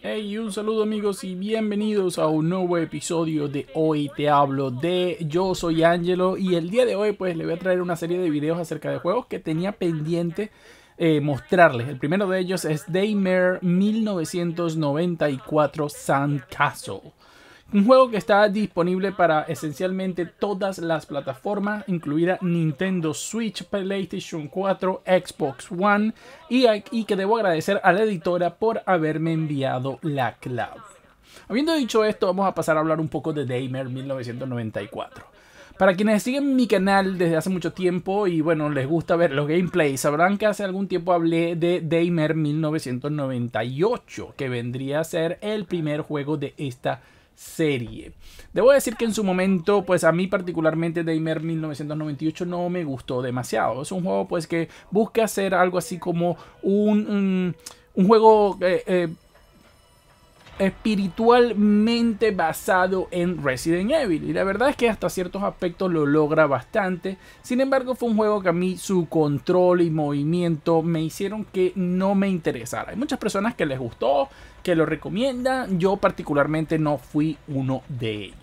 Hey, un saludo amigos y bienvenidos a un nuevo episodio de Hoy Te Hablo de Yo Soy Angelo y el día de hoy pues le voy a traer una serie de videos acerca de juegos que tenía pendiente eh, mostrarles. El primero de ellos es Daymare 1994 Castle. Un juego que está disponible para esencialmente todas las plataformas, incluida Nintendo Switch, PlayStation 4, Xbox One, y, que debo agradecer a la editora por haberme enviado la clave. Habiendo dicho esto, vamos a pasar a hablar un poco de Daimer 1994. Para quienes siguen mi canal desde hace mucho tiempo y bueno, les gusta ver los gameplays, sabrán que hace algún tiempo hablé de Daimer 1998, que vendría a ser el primer juego de esta serie. Debo decir que en su momento, pues a mí particularmente Daimer 1998 no me gustó demasiado. Es un juego pues que busca hacer algo así como un, mm, un, juego... Eh, eh, espiritualmente basado en Resident Evil. Y la verdad es que hasta ciertos aspectos lo logra bastante. Sin embargo, fue un juego que a mí su control y movimiento me hicieron que no me interesara. Hay muchas personas que les gustó, que lo recomiendan. Yo particularmente no fui uno de ellos.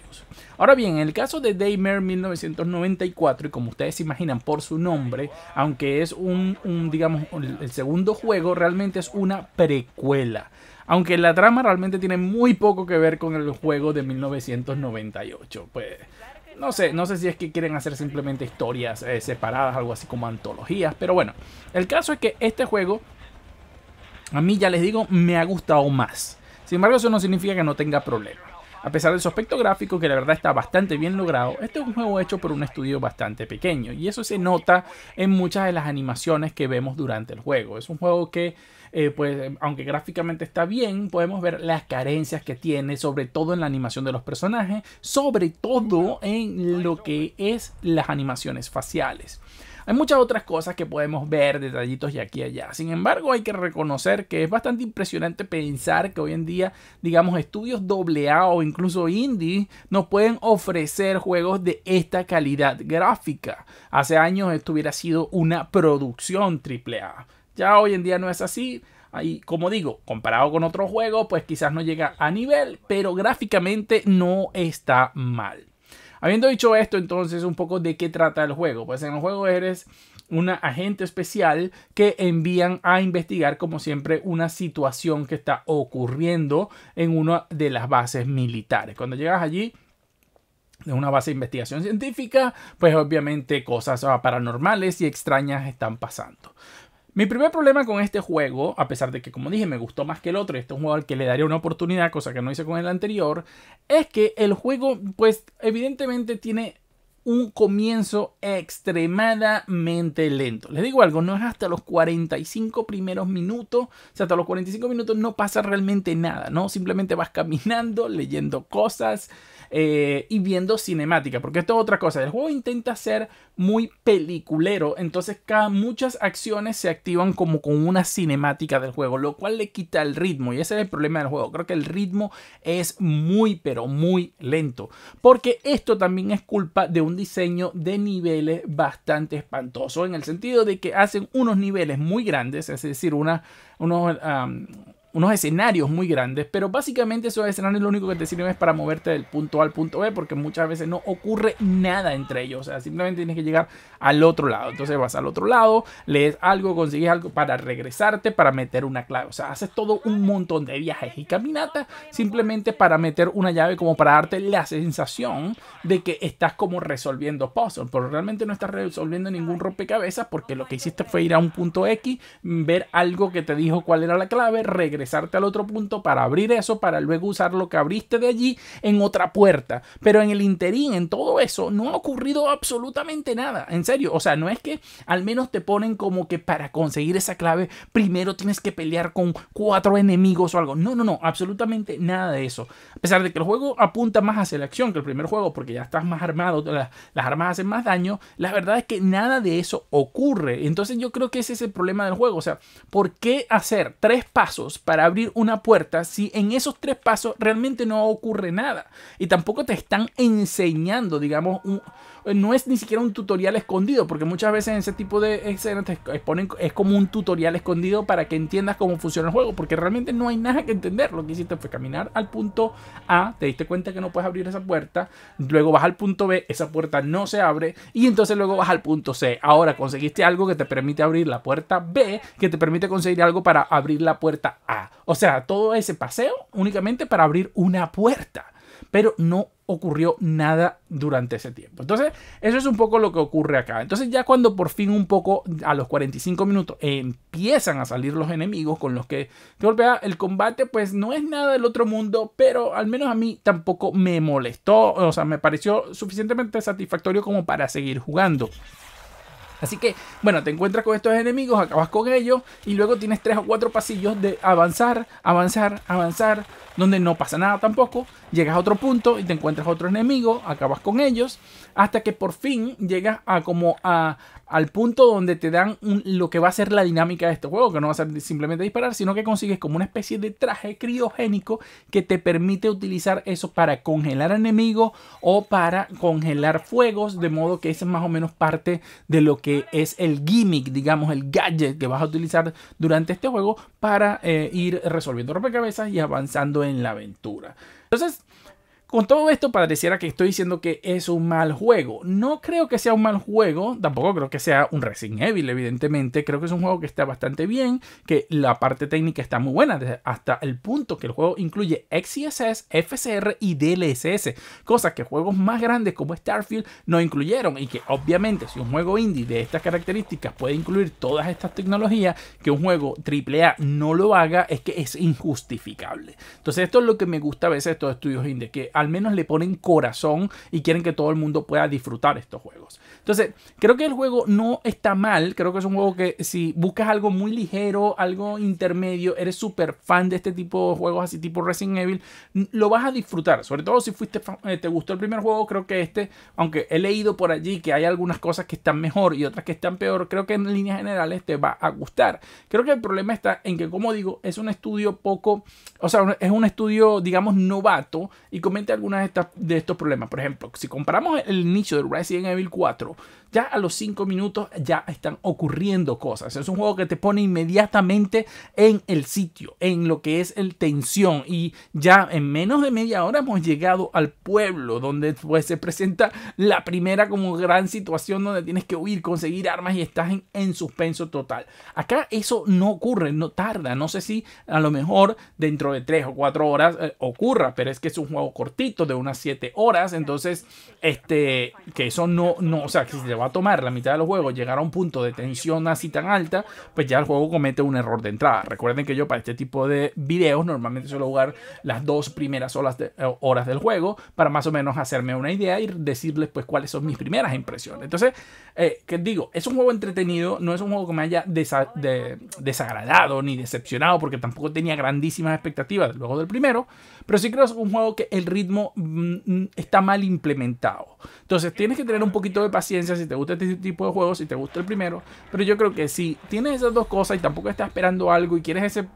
Ahora bien, en el caso de Daymare 1994, y como ustedes se imaginan por su nombre, aunque es un, digamos, el segundo juego, realmente es una precuela. Aunque la trama realmente tiene muy poco que ver con el juego de 1998. Pues no sé, no sé si es que quieren hacer simplemente historias eh, separadas, algo así como antologías, pero bueno, el caso es que este juego, a mí ya les digo, me ha gustado más. Sin embargo, eso no significa que no tenga problemas. A pesar de su aspecto gráfico, que la verdad está bastante bien logrado, este es un juego hecho por un estudio bastante pequeño y eso se nota en muchas de las animaciones que vemos durante el juego. Es un juego que, eh, pues, aunque gráficamente está bien, podemos ver las carencias que tiene, sobre todo en la animación de los personajes, sobre todo en lo que es las animaciones faciales. Hay muchas otras cosas que podemos ver, detallitos y aquí y allá. Sin embargo, hay que reconocer que es bastante impresionante pensar que hoy en día, digamos, estudios AA o incluso indie nos pueden ofrecer juegos de esta calidad gráfica. Hace años esto hubiera sido una producción AAA. Ya hoy en día no es así. como digo, comparado con otros juegos, pues quizás no llega a nivel, pero gráficamente no está mal. Habiendo dicho esto, entonces un poco de qué trata el juego. Pues en el juego eres una agente especial que envían a investigar como siempre una situación que está ocurriendo en una de las bases militares. Cuando llegas allí de una base de investigación científica, pues obviamente cosas ah, paranormales y extrañas están pasando. Mi primer problema con este juego, a pesar de que como dije me gustó más que el otro, este es un juego al que le daría una oportunidad, cosa que no hice con el anterior, es que el juego pues evidentemente tiene un comienzo extremadamente lento. Les digo algo, no es hasta los 45 primeros minutos, o sea, hasta los 45 minutos no pasa realmente nada, ¿no? Simplemente vas caminando, leyendo cosas eh, y viendo cinemática, porque esto es otra cosa, el juego intenta ser muy peliculero, entonces cada, muchas acciones se activan como con una cinemática del juego, lo cual le quita el ritmo y ese es el problema del juego, creo que el ritmo es muy pero muy lento, porque esto también es culpa de un diseño de niveles bastante espantoso, en el sentido de que hacen unos niveles muy grandes, es decir, una, unos, unos escenarios muy grandes, pero básicamente esos escenarios lo único que te sirven es para moverte del punto A al punto B, porque muchas veces no ocurre nada entre ellos, o sea, simplemente tienes que llegar al otro lado. Entonces vas al otro lado, lees algo, consigues algo para regresarte, para meter una clave, o sea, haces todo un montón de viajes y caminatas simplemente para meter una llave, como para darte la sensación de que estás como resolviendo puzzles, pero realmente no estás resolviendo ningún rompecabezas, porque lo que hiciste fue ir a un punto X, ver algo que te dijo cuál era la clave, regresar al otro punto para abrir eso, para luego usar lo que abriste de allí en otra puerta. Pero en el interín, en todo eso, no ha ocurrido absolutamente nada. En serio, o sea, no es que al menos te ponen como que para conseguir esa clave primero tienes que pelear con cuatro enemigos o algo. No, no, no, absolutamente nada de eso. A pesar de que el juego apunta más a selección que el primer juego, porque ya estás más armado, las, las armas hacen más daño, la verdad es que nada de eso ocurre. Entonces yo creo que ese es el problema del juego. O sea, ¿por qué hacer tres pasos para abrir una puerta si en esos tres pasos realmente no ocurre nada? Y tampoco te están enseñando, digamos, un, no es ni siquiera un tutorial escondido, porque muchas veces en ese tipo de escenas exponen, es como un tutorial escondido para que entiendas cómo funciona el juego, porque realmente no hay nada que entender. Lo que hiciste fue caminar al punto A, te diste cuenta que no puedes abrir esa puerta, luego vas al punto B, esa puerta no se abre, y entonces luego vas al punto C. Ahora conseguiste algo que te permite abrir la puerta B, que te permite conseguir algo para abrir la puerta A. O sea, todo ese paseo únicamente para abrir una puerta pero no ocurrió nada durante ese tiempo. Entonces, eso es un poco lo que ocurre acá. Entonces, ya cuando por fin un poco a los 45 minutos empiezan a salir los enemigos con los que te golpea, el combate pues no es nada del otro mundo, pero al menos a mí tampoco me molestó, o sea, me pareció suficientemente satisfactorio como para seguir jugando. Así que, bueno, te encuentras con estos enemigos, acabas con ellos y luego tienes tres o cuatro pasillos de avanzar, avanzar, avanzar, donde no pasa nada tampoco. Llegas a otro punto y te encuentras otro enemigo, acabas con ellos, hasta que por fin llegas a como a, al punto donde te dan lo que va a ser la dinámica de este juego, que no va a ser simplemente disparar, sino que consigues como una especie de traje criogénico que te permite utilizar eso para congelar enemigos o para congelar fuegos, de modo que ese es más o menos parte de lo que es el gimmick, digamos, el gadget que vas a utilizar durante este juego para eh, ir resolviendo rompecabezas y avanzando en la aventura. Entonces, con todo esto pareciera que estoy diciendo que es un mal juego. No creo que sea un mal juego, tampoco creo que sea un Resident Evil, evidentemente. Creo que es un juego que está bastante bien, que la parte técnica está muy buena, hasta el punto que el juego incluye XSS, FCR y DLSS, cosas que juegos más grandes como Starfield no incluyeron y que obviamente si un juego indie de estas características puede incluir todas estas tecnologías, que un juego AAA no lo haga es que es injustificable. Entonces esto es lo que me gusta a veces de estos estudios indie, que al menos le ponen corazón y quieren que todo el mundo pueda disfrutar estos juegos. Entonces, creo que el juego no está mal, creo que es un juego que si buscas algo muy ligero, algo intermedio, eres súper fan de este tipo de juegos así tipo Resident Evil, lo vas a disfrutar, sobre todo si fuiste eh, te gustó el primer juego, creo que este, aunque he leído por allí que hay algunas cosas que están mejor y otras que están peor, creo que en líneas generales te va a gustar. Creo que el problema está en que, como digo, es un estudio poco, o sea, es un estudio, digamos, novato y algunas de, estas, de estos problemas. Por ejemplo, si comparamos el nicho de Resident Evil 4, ya a los 5 minutos ya están ocurriendo cosas. Es un juego que te pone inmediatamente en el sitio, en lo que es el tensión. Y ya en menos de media hora hemos llegado al pueblo, donde pues, se presenta la primera como gran situación donde tienes que huir, conseguir armas y estás en, suspenso total. Acá eso no ocurre, no tarda. No sé si a lo mejor dentro de 3 o 4 horas eh, ocurra, pero es que es un juego corto de unas 7 horas. Entonces, este, que eso no, no, o sea, que si va a tomar la mitad del juego llegar a un punto de tensión así tan alta, pues ya el juego comete un error de entrada. Recuerden que yo para este tipo de videos normalmente suelo jugar las dos primeras horas, eh, del juego para más o menos hacerme una idea y decirles pues cuáles son mis primeras impresiones. Entonces, eh, que digo, es un juego entretenido, no es un juego que me haya desagradado ni decepcionado porque tampoco tenía grandísimas expectativas luego del primero, pero sí creo que es un juego que el ritmo Mm, mm, está mal implementado. Entonces tienes que tener un poquito de paciencia si te gusta este tipo de juegos, si te gusta el primero. Pero yo creo que si tienes esas dos cosas y tampoco estás esperando algo y quieres ese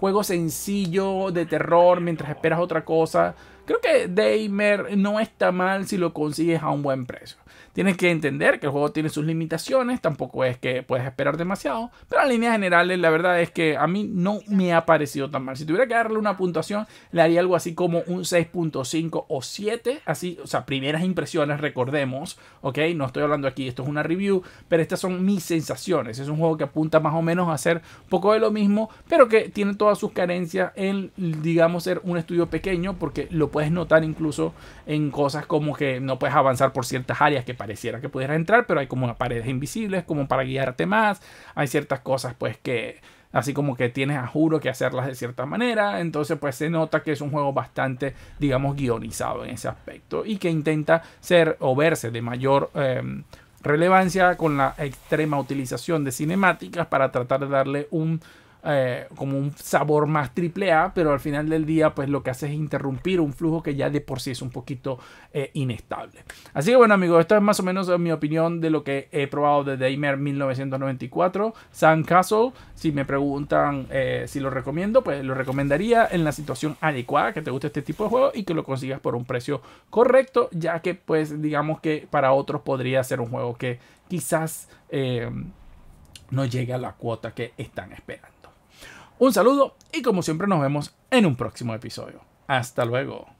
juego sencillo de terror mientras esperas otra cosa, Creo que Daimer no está mal si lo consigues a un buen precio. Tienes que entender que el juego tiene sus limitaciones, tampoco es que puedes esperar demasiado, pero en líneas generales la verdad es que a mí no me ha parecido tan mal. Si tuviera que darle una puntuación, le haría algo así como un 6.5 o 7, así, o sea, primeras impresiones, recordemos, ¿ok? No estoy hablando aquí, esto es una review, pero estas son mis sensaciones. Es un juego que apunta más o menos a ser poco de lo mismo, pero que tiene todas sus carencias en, digamos, ser un estudio pequeño, porque lo puedes notar incluso en cosas como que no puedes avanzar por ciertas áreas que pareciera que pudieras entrar, pero hay como paredes invisibles como para guiarte más. Hay ciertas cosas pues que así como que tienes a juro que hacerlas de cierta manera, entonces pues se nota que es un juego bastante, digamos, guionizado en ese aspecto y que intenta ser o verse de mayor em, relevancia con la extrema utilización de cinemáticas para tratar de darle un eh, como un sabor más triple A, pero al final del día pues lo que hace es interrumpir un flujo que ya de por sí es un poquito eh, inestable. Así que bueno amigos, esto es más o menos mi opinión de lo que he probado de Aimer 1994. San Castle, si me preguntan eh, si lo recomiendo, pues lo recomendaría en la situación adecuada que te guste este tipo de juego y que lo consigas por un precio correcto, ya que pues digamos que para otros podría ser un juego que quizás no llegue a la cuota que están esperando. Un saludo y como siempre nos vemos en un próximo episodio. Hasta luego.